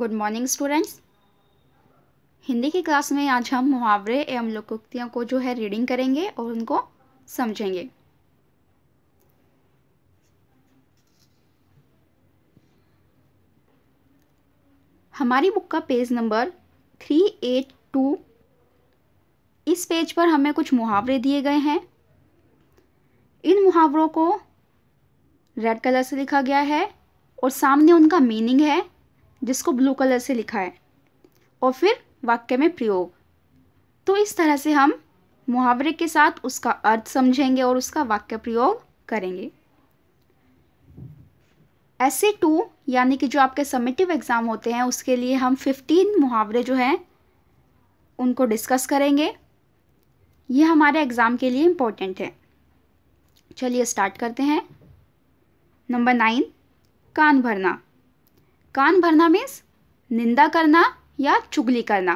good morning students Hindi की class में आज हम मुहावरे एवं लोकोक्तियों को जो है रीडिंग करेंगे और उनको समझेंगे हमारी बुक का page number three eight two इस पेज पर हमें कुछ मुहावरे दिए गए हैं इन मुहावरों को रेड कलर से लिखा गया है और सामने उनका मीनिंग है जिसको ब्लू कलर से लिखा है और फिर वाक्य में प्रयोग तो इस तरह से हम मुहावरे के साथ उसका अर्थ समझेंगे और उसका वाक्य प्रयोग करेंगे ऐसे टू यानी कि जो आपके समेटिव एग्ज़ाम होते हैं उसके लिए हम फिफ्टीन मुहावरे जो हैं उनको डिस्कस करेंगे ये हमारे एग्ज़ाम के लिए इम्पोर्टेंट है चलिए स्टार्ट करते हैं नंबर नाइन कान भरना कान भरना मीन्स निंदा करना या चुगली करना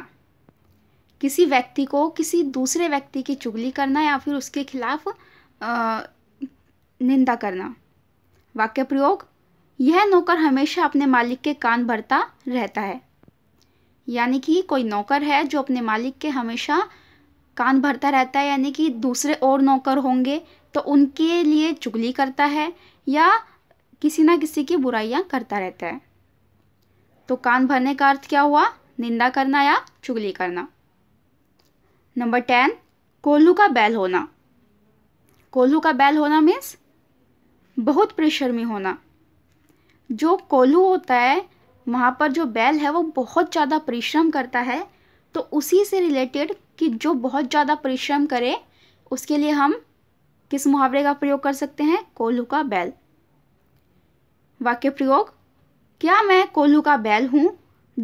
किसी व्यक्ति को किसी दूसरे व्यक्ति की चुगली करना या फिर उसके खिलाफ निंदा करना वाक्य प्रयोग यह नौकर हमेशा अपने मालिक के कान भरता रहता है यानी कि कोई नौकर है जो अपने मालिक के हमेशा कान भरता रहता है यानी कि दूसरे और नौकर होंगे तो उनके लिए चुगली करता है या किसी ना किसी की बुराइयाँ करता रहता है तो कान भरने का अर्थ क्या हुआ निंदा करना या चुगली करना नंबर टेन कोल्हू का बैल होना कोल्हू का बैल होना मीन्स बहुत परिश्रमी होना जो कोल्हू होता है वहाँ पर जो बैल है वो बहुत ज़्यादा परिश्रम करता है तो उसी से रिलेटेड कि जो बहुत ज़्यादा परिश्रम करे उसके लिए हम किस मुहावरे का प्रयोग कर सकते हैं कोल्हू का बैल वाक्य प्रयोग क्या मैं कोल्हू का बैल हूँ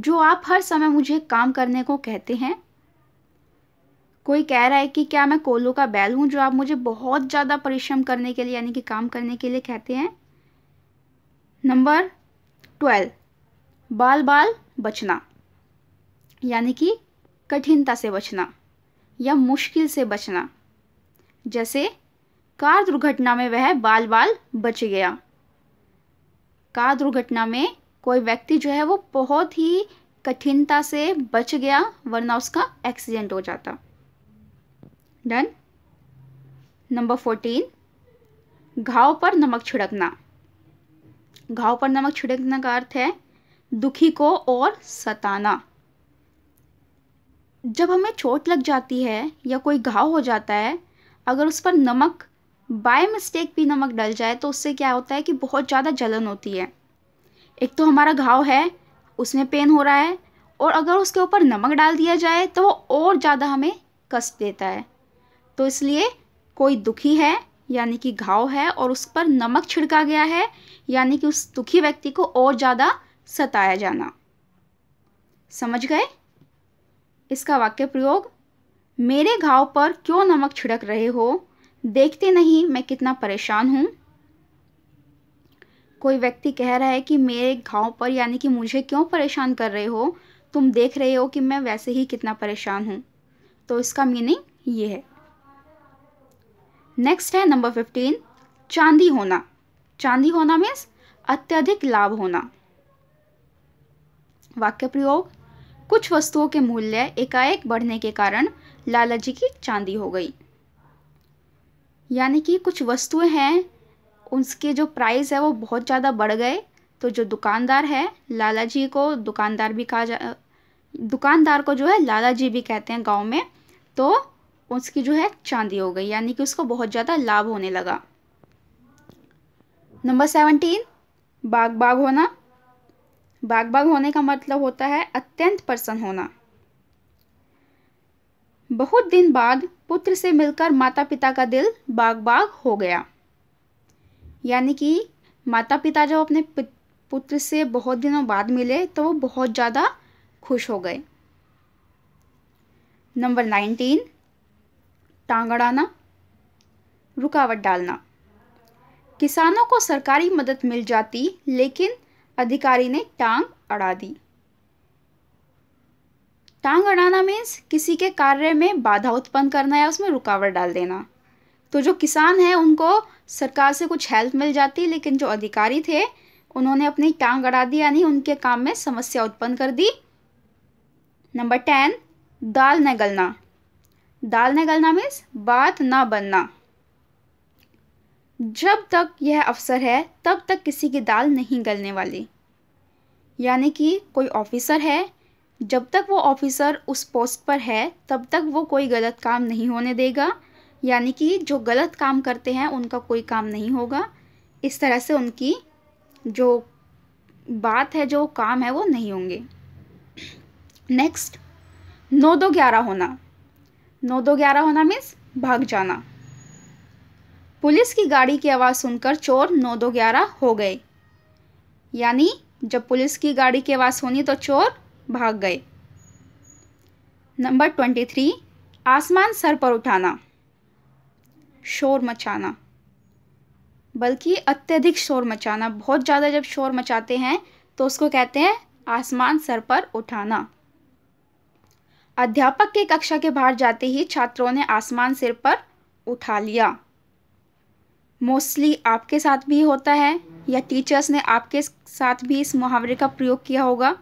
जो आप हर समय मुझे काम करने को कहते हैं कोई कह रहा है कि क्या मैं कोल्हू का बैल हूँ जो आप मुझे बहुत ज़्यादा परिश्रम करने के लिए यानी कि काम करने के लिए कहते हैं नंबर ट्वेल्व बाल बाल बचना यानी कि कठिनता से बचना या मुश्किल से बचना जैसे कार दुर्घटना में वह बाल बाल बच गया कार दुर्घटना में कोई व्यक्ति जो है वो बहुत ही कठिनता से बच गया वरना उसका एक्सीडेंट हो जाता डन नंबर फोर्टीन घाव पर नमक छिड़कना घाव पर नमक छिड़कने का अर्थ है दुखी को और सताना जब हमें चोट लग जाती है या कोई घाव हो जाता है अगर उस पर नमक बाय मिस्टेक भी नमक डल जाए तो उससे क्या होता है कि बहुत ज़्यादा जलन होती है एक तो हमारा घाव है उसमें पेन हो रहा है और अगर उसके ऊपर नमक डाल दिया जाए तो वो और ज़्यादा हमें कष्ट देता है तो इसलिए कोई दुखी है यानी कि घाव है और उस पर नमक छिड़का गया है यानी कि उस दुखी व्यक्ति को और ज़्यादा सताया जाना समझ गए इसका वाक्य प्रयोग मेरे घाव पर क्यों नमक छिड़क रहे हो देखते नहीं मैं कितना परेशान हूँ कोई व्यक्ति कह रहा है कि मेरे घाव पर यानी कि मुझे क्यों परेशान कर रहे हो तुम देख रहे हो कि मैं वैसे ही कितना परेशान हूँ तो इसका मीनिंग ये है नेक्स्ट है नंबर फिफ्टीन चांदी होना चांदी होना मीन्स अत्यधिक लाभ होना वाक्य प्रयोग कुछ वस्तुओं के मूल्य एकाएक बढ़ने के कारण लाला जी की चांदी हो गई यानी कि कुछ वस्तुएं हैं उसके जो प्राइस है वो बहुत ज़्यादा बढ़ गए तो जो दुकानदार है लाला जी को दुकानदार भी कहा जा दुकानदार को जो है लाला जी भी कहते हैं गांव में तो उसकी जो है चांदी हो गई यानी कि उसको बहुत ज़्यादा लाभ होने लगा नंबर सेवनटीन बाग बाग होना बाग बाग होने का मतलब होता है अत्यंत प्रसन्न होना बहुत दिन बाद पुत्र से मिलकर माता पिता का दिल बाग बाग हो गया यानी कि माता पिता जब अपने पुत्र से बहुत दिनों बाद मिले तो वो बहुत ज़्यादा खुश हो गए नंबर नाइनटीन टांग अड़ाना रुकावट डालना किसानों को सरकारी मदद मिल जाती लेकिन अधिकारी ने टांग अड़ा दी टांग अड़ाना मीन्स किसी के कार्य में बाधा उत्पन्न करना या उसमें रुकावट डाल देना तो जो किसान हैं उनको सरकार से कुछ हेल्प मिल जाती लेकिन जो अधिकारी थे उन्होंने अपनी टांग अड़ा दी यानी उनके काम में समस्या उत्पन्न कर दी नंबर टेन दाल न गलना दाल न गलना मीन्स बात ना बनना जब तक यह अफसर है तब तक किसी की दाल नहीं गलने वाली यानी कि कोई ऑफिसर है जब तक वो ऑफिसर उस पोस्ट पर है तब तक वो कोई गलत काम नहीं होने देगा यानी कि जो गलत काम करते हैं उनका कोई काम नहीं होगा इस तरह से उनकी जो बात है जो काम है वो नहीं होंगे नेक्स्ट नौ दो ग्यारह होना नौ दो ग्यारह होना मीन्स भाग जाना पुलिस की गाड़ी की आवाज़ सुनकर चोर नौ दो ग्यारह हो गए यानी जब पुलिस की गाड़ी की आवाज़ सुनी तो चोर भाग गए नंबर ट्वेंटी थ्री आसमान सर पर उठाना शोर मचाना बल्कि अत्यधिक शोर मचाना बहुत ज़्यादा जब शोर मचाते हैं तो उसको कहते हैं आसमान सर पर उठाना अध्यापक के कक्षा के बाहर जाते ही छात्रों ने आसमान सिर पर उठा लिया मोस्टली आपके साथ भी होता है या टीचर्स ने आपके साथ भी इस मुहावरे का प्रयोग किया होगा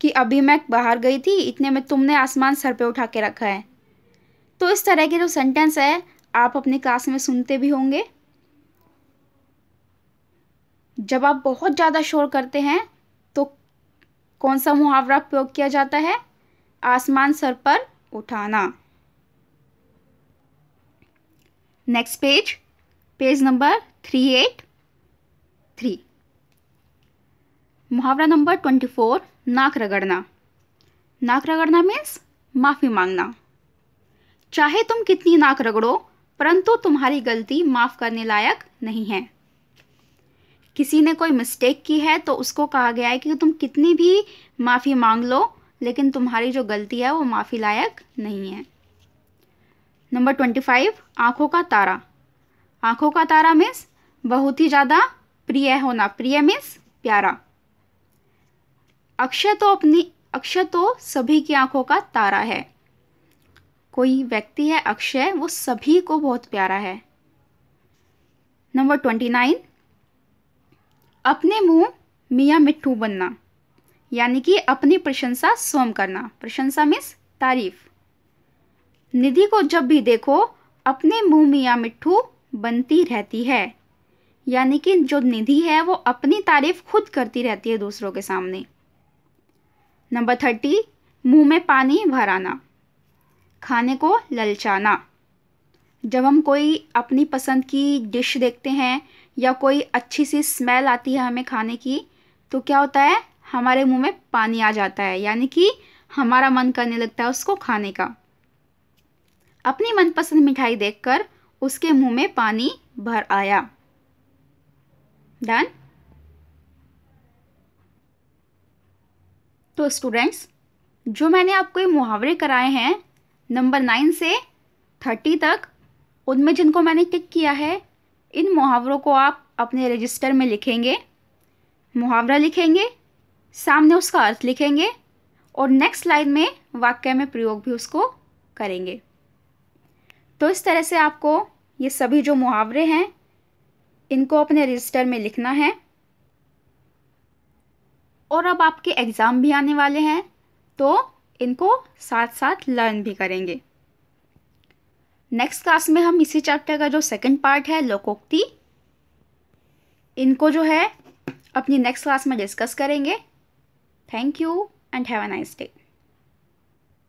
कि अभी मैं बाहर गई थी इतने में तुमने आसमान सर पे उठा के रखा है तो इस तरह के जो सेंटेंस है आप अपने क्लास में सुनते भी होंगे जब आप बहुत ज़्यादा शोर करते हैं तो कौन सा मुहावरा प्रयोग किया जाता है आसमान सर पर उठाना next page page number three eight three मुहावरा नंबर ट्वेंटी फोर नाक रगड़ना नाक रगड़ना मीन्स माफ़ी मांगना चाहे तुम कितनी नाक रगड़ो परंतु तुम्हारी गलती माफ़ करने लायक नहीं है किसी ने कोई मिस्टेक की है तो उसको कहा गया है कि तुम कितनी भी माफ़ी मांग लो लेकिन तुम्हारी जो गलती है वो माफ़ी लायक नहीं है नंबर ट्वेंटी फाइव आँखों का तारा आँखों का तारा मीन्स बहुत ही ज़्यादा प्रिय होना प्रिय मीन्स प्यारा अक्षय तो अपनी अक्षय तो सभी की आंखों का तारा है कोई व्यक्ति है अक्षय वो सभी को बहुत प्यारा है नंबर ट्वेंटी नाइन अपने मुंह मियाँ मिट्ठू बनना यानी कि अपनी प्रशंसा स्वयं करना प्रशंसा मीन्स तारीफ निधि को जब भी देखो अपने मुंह मियाँ मिट्ठू बनती रहती है यानी कि जो निधि है वो अपनी तारीफ खुद करती रहती है दूसरों के सामने नंबर थर्टी मुंह में पानी भराना खाने को ललचाना जब हम कोई अपनी पसंद की डिश देखते हैं या कोई अच्छी सी स्मेल आती है हमें खाने की तो क्या होता है हमारे मुंह में पानी आ जाता है यानी कि हमारा मन करने लगता है उसको खाने का अपनी मनपसंद मिठाई देखकर उसके मुंह में पानी भर आया डन तो स्टूडेंट्स जो मैंने आपको ये मुहावरे कराए हैं नंबर नाइन से थर्टी तक उनमें जिनको मैंने टिक किया है इन मुहावरों को आप अपने रजिस्टर में लिखेंगे मुहावरा लिखेंगे सामने उसका अर्थ लिखेंगे और नेक्स्ट लाइन में वाक्य में प्रयोग भी उसको करेंगे तो इस तरह से आपको ये सभी जो मुहावरे हैं इनको अपने रजिस्टर में लिखना है और अब आपके एग्ज़ाम भी आने वाले हैं तो इनको साथ साथ लर्न भी करेंगे नेक्स्ट क्लास में हम इसी चैप्टर का जो सेकंड पार्ट है लोकोक्ति इनको जो है अपनी नेक्स्ट क्लास में डिस्कस करेंगे thank you and have a nice day